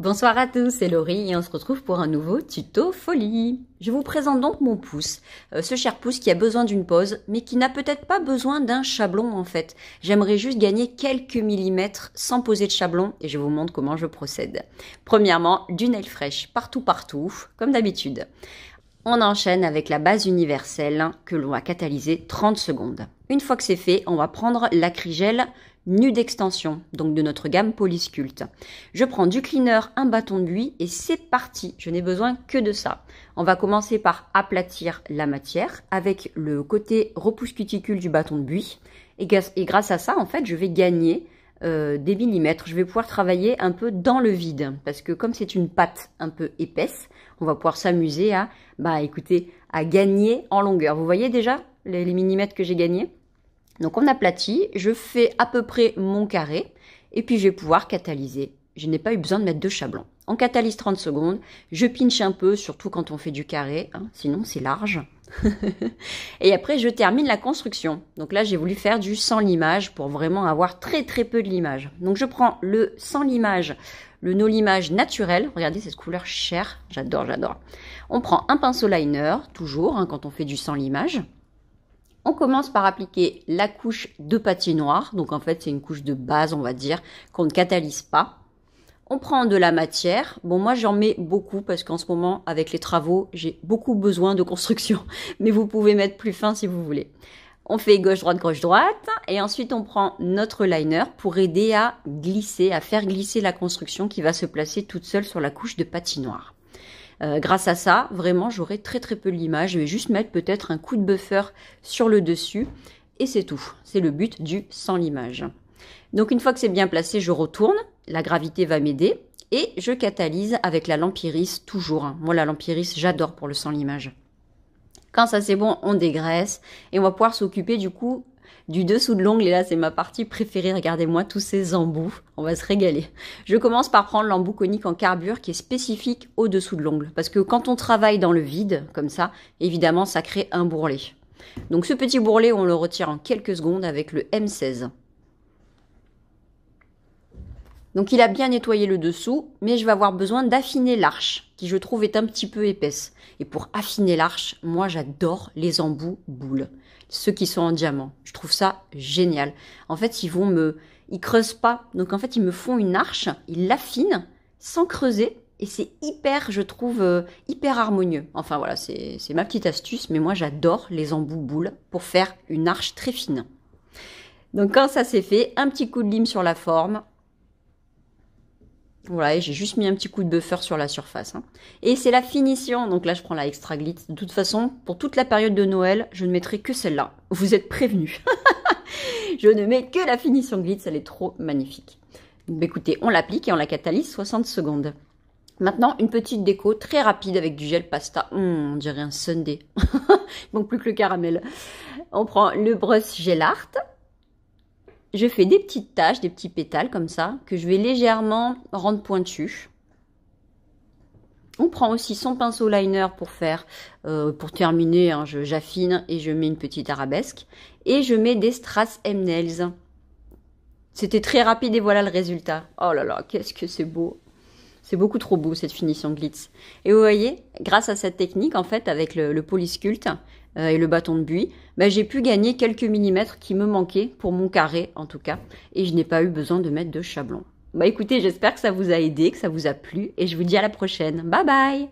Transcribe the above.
Bonsoir à tous, c'est Laurie et on se retrouve pour un nouveau tuto folie. Je vous présente donc mon pouce, euh, ce cher pouce qui a besoin d'une pause, mais qui n'a peut-être pas besoin d'un chablon en fait. J'aimerais juste gagner quelques millimètres sans poser de chablon et je vous montre comment je procède. Premièrement, du nail fraîche partout partout, comme d'habitude. On enchaîne avec la base universelle que l'on va catalyser 30 secondes. Une fois que c'est fait, on va prendre l'acrygel nu d'extension, donc de notre gamme PolySculte. Je prends du cleaner, un bâton de buis et c'est parti. Je n'ai besoin que de ça. On va commencer par aplatir la matière avec le côté repousse cuticule du bâton de buis. Et, grâce à ça, en fait, je vais gagner euh, des millimètres. Je vais pouvoir travailler un peu dans le vide parce que comme c'est une pâte un peu épaisse, on va pouvoir s'amuser à, bah écoutez, à gagner en longueur. Vous voyez déjà les, millimètres que j'ai gagnés Donc on aplati je fais à peu près mon carré et puis je vais pouvoir catalyser je n'ai pas eu besoin de mettre de chablon. En catalyse 30 secondes, je pinche un peu, surtout quand on fait du carré, hein, sinon c'est large. et après, je termine la construction. Donc là, j'ai voulu faire du sans l'image pour vraiment avoir très très peu de l'image. Donc je prends le sans l'image, le no l'image naturel. Regardez cette couleur chère, j'adore, j'adore. On prend un pinceau liner, toujours, hein, quand on fait du sans l'image. On commence par appliquer la couche de noir. Donc en fait, c'est une couche de base, on va dire, qu'on ne catalyse pas on prend de la matière. Bon, moi, j'en mets beaucoup parce qu'en ce moment, avec les travaux, j'ai beaucoup besoin de construction. Mais vous pouvez mettre plus fin si vous voulez. On fait gauche-droite, gauche-droite. Et ensuite, on prend notre liner pour aider à glisser, à faire glisser la construction qui va se placer toute seule sur la couche de patinoire. Euh, grâce à ça, vraiment, j'aurai très très peu de l'image. Je vais juste mettre peut-être un coup de buffer sur le dessus. Et c'est tout. C'est le but du sans l'image. Donc une fois que c'est bien placé, je retourne la gravité va m'aider. Et je catalyse avec la lampiris toujours. Hein. Moi, la lampiris, j'adore pour le sang l'image. Quand ça c'est bon, on dégraisse et on va pouvoir s'occuper du coup du dessous de l'ongle. Et là, c'est ma partie préférée. Regardez-moi tous ces embouts. On va se régaler. Je commence par prendre l'embout conique en carbure qui est spécifique au dessous de l'ongle. Parce que quand on travaille dans le vide, comme ça, évidemment, ça crée un bourrelet. Donc ce petit bourrelet, on le retire en quelques secondes avec le M16. Donc il a bien nettoyé le dessous, mais je vais avoir besoin d'affiner l'arche, qui je trouve est un petit peu épaisse. Et pour affiner l'arche, moi j'adore les embouts boules, ceux qui sont en diamant. Je trouve ça génial. En fait, ils vont me... Ils creusent pas. Donc en fait, ils me font une arche, ils l'affinent sans creuser. Et c'est hyper, je trouve, euh, hyper harmonieux. Enfin voilà, c'est ma petite astuce, mais moi j'adore les embouts boules pour faire une arche très fine. Donc quand ça c'est fait, un petit coup de lime sur la forme, voilà, et j'ai juste mis un petit coup de buffer sur la surface. Hein. Et c'est la finition. Donc là, je prends la extra glitz. De toute façon, pour toute la période de Noël, je ne mettrai que celle-là. Vous êtes prévenus. je ne mets que la finition glitz. Elle est trop magnifique. Donc, bah, écoutez, on l'applique et on la catalyse 60 secondes. Maintenant, une petite déco très rapide avec du gel pasta. Hum, on dirait un sundae. Il manque plus que le caramel. On prend le brush gel art je fais des petites taches, des petits pétales comme ça, que je vais légèrement rendre pointus. On prend aussi son pinceau liner pour faire, euh, pour terminer, hein, j'affine et je mets une petite arabesque. Et je mets des strass M-Nails. C'était très rapide et voilà le résultat. Oh là là, qu'est-ce que c'est beau c'est beaucoup trop beau cette finition glitz. Et vous voyez, grâce à cette technique, en fait, avec le, le euh, et le bâton de buis, ben, j'ai pu gagner quelques millimètres qui me manquaient pour mon carré en tout cas, et je n'ai pas eu besoin de mettre de chablon. Bah écoutez, j'espère que ça vous a aidé, que ça vous a plu, et je vous dis à la prochaine. Bye bye